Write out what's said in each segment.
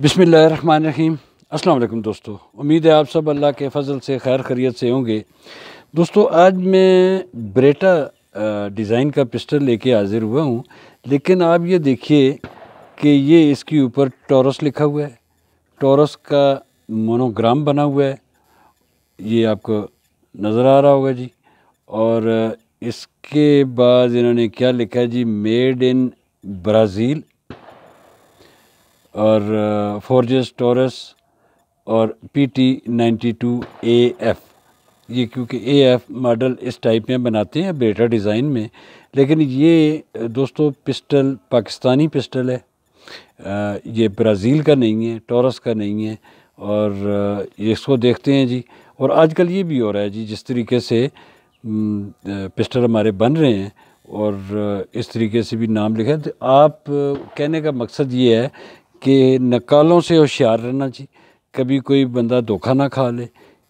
बिसमीम् अल्लाम दोस्तों उम्मीद है आप सब अल्लाह के फजल से खैर खरीत से होंगे दोस्तों आज मैं ब्रेटा डिज़ाइन का पिस्टल लेके हाज़िर हुआ हूँ लेकिन आप ये देखिए कि ये इसके ऊपर टॉरस लिखा हुआ है टॉरस का मोनोग्राम बना हुआ है ये आपको नज़र आ रहा होगा जी और इसके बाद इन्होंने क्या लिखा है जी मेड इन ब्राज़ील और फोर्जेस टोरस और P T ninety two A F ये क्योंकि ए एफ़ मॉडल इस टाइप में बनाते हैं बेटर डिज़ाइन में लेकिन ये दोस्तों पिस्टल पाकिस्तानी पिस्टल है आ, ये ब्राज़ील का नहीं है टोरस का नहीं है और ये इसको देखते हैं जी और आजकल ये भी हो रहा है जी जिस तरीके से पिस्टल हमारे बन रहे हैं और इस तरीके से भी नाम लिखा है तो आप कहने का मकसद ये है कि नकालों से होशियार रहना जी कभी कोई बंदा धोखा ना खा ले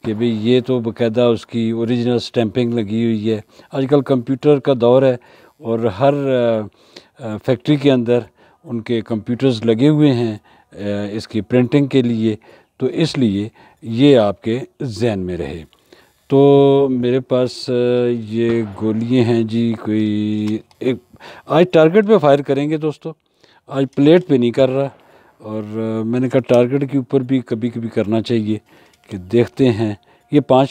कि भाई ये तो बकायदा उसकी ओरिजिनल स्टैंपिंग लगी हुई है आजकल कंप्यूटर का दौर है और हर फैक्ट्री के अंदर उनके कंप्यूटर्स लगे हुए हैं इसकी प्रिंटिंग के लिए तो इसलिए ये आपके जहन में रहे तो मेरे पास ये गोलियां हैं जी कोई एक आज टारगेट पे फायर करेंगे दोस्तों आज प्लेट पे नहीं कर रहा और मैंने कहा टारगेट के ऊपर भी कभी कभी करना चाहिए कि देखते हैं ये पांच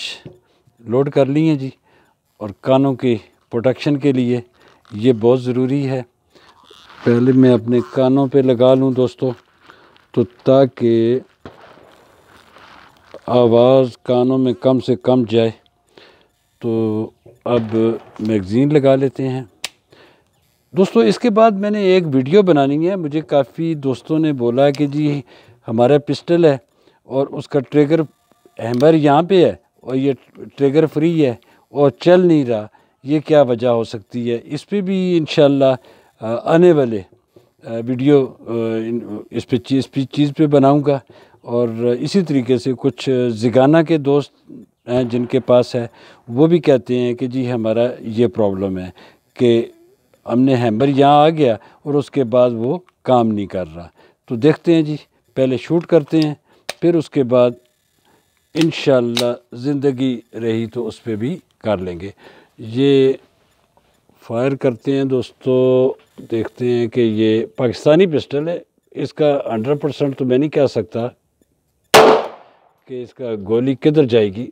लोड कर ली हैं जी और कानों के प्रोटेक्शन के लिए ये बहुत ज़रूरी है पहले मैं अपने कानों पे लगा लूं दोस्तों तो ताकि आवाज़ कानों में कम से कम जाए तो अब मैगज़ीन लगा लेते हैं दोस्तों इसके बाद मैंने एक वीडियो बनानी है मुझे काफ़ी दोस्तों ने बोला कि जी हमारा पिस्टल है और उसका ट्रिगर हैमर यहाँ पे है और ये ट्रिगर फ्री है और चल नहीं रहा ये क्या वजह हो सकती है इस पर भी इन आने वाले वीडियो इस पर चीज़ पर चीज़ पर बनाऊँगा और इसी तरीके से कुछ जिगाना के दोस्त हैं जिनके पास है वो भी कहते हैं कि जी हमारा ये प्रॉब्लम है कि हमने हैमर यहाँ आ गया और उसके बाद वो काम नहीं कर रहा तो देखते हैं जी पहले शूट करते हैं फिर उसके बाद इन ज़िंदगी रही तो उस पर भी कर लेंगे ये फायर करते हैं दोस्तों देखते हैं कि ये पाकिस्तानी पिस्टल है इसका हंड्रेड परसेंट तो मैं नहीं कह सकता कि इसका गोली किधर जाएगी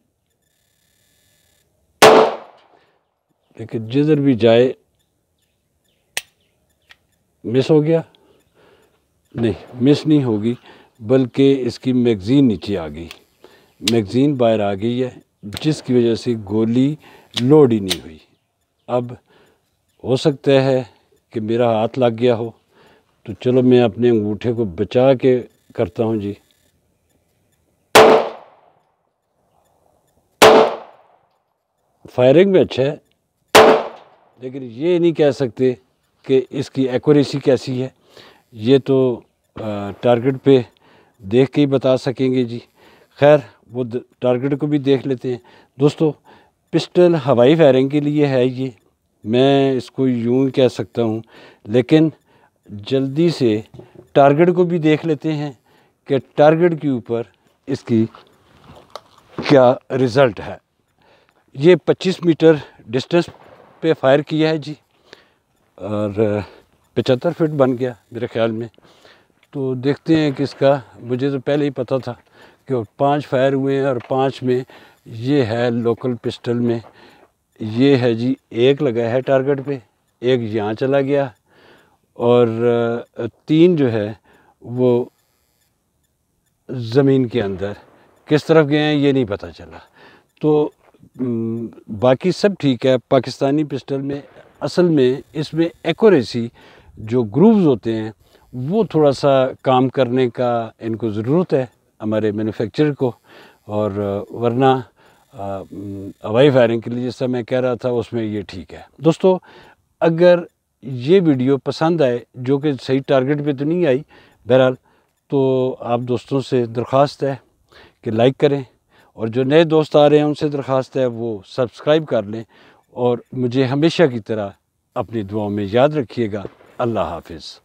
लेकिन जिधर भी जाए मिस हो गया नहीं मिस नहीं होगी बल्कि इसकी मैगज़ीन नीचे आ गई मैगज़ीन बाहर आ गई है जिसकी वजह से गोली लोड ही नहीं हुई अब हो सकता है कि मेरा हाथ लग गया हो तो चलो मैं अपने अंगूठे को बचा के करता हूँ जी फायरिंग में अच्छा है लेकिन ये नहीं कह सकते कि इसकी एक्यूरेसी कैसी है ये तो टारगेट पे देख के ही बता सकेंगे जी खैर वो टारगेट को भी देख लेते हैं दोस्तों पिस्टल हवाई फायरिंग के लिए है ये मैं इसको यूं कह सकता हूँ लेकिन जल्दी से टारगेट को भी देख लेते हैं कि टारगेट के ऊपर इसकी क्या रिज़ल्ट है ये 25 मीटर डिस्टेंस पे फायर किया है जी और पचहत्तर फिट बन गया मेरे ख्याल में तो देखते हैं कि इसका मुझे तो पहले ही पता था कि पांच फायर हुए हैं और पांच में ये है लोकल पिस्टल में ये है जी एक लगा है टारगेट पे एक यहाँ चला गया और तीन जो है वो ज़मीन के अंदर किस तरफ गए हैं ये नहीं पता चला तो बाकी सब ठीक है पाकिस्तानी पिस्टल में असल में इसमें एक्यूरेसी जो ग्रूव्स होते हैं वो थोड़ा सा काम करने का इनको ज़रूरत है हमारे मैन्युफैक्चरर को और वरना हवाई फायरिंग के लिए जैसा मैं कह रहा था उसमें ये ठीक है दोस्तों अगर ये वीडियो पसंद आए जो कि सही टारगेट पे तो नहीं आई बहरहाल तो आप दोस्तों से दरख्वास्त है कि लाइक करें और जो नए दोस्त आ रहे हैं उनसे दरख्वास्त है वो सब्सक्राइब कर लें और मुझे हमेशा की तरह अपनी दुआओं में याद रखिएगा अल्लाह हाफिज़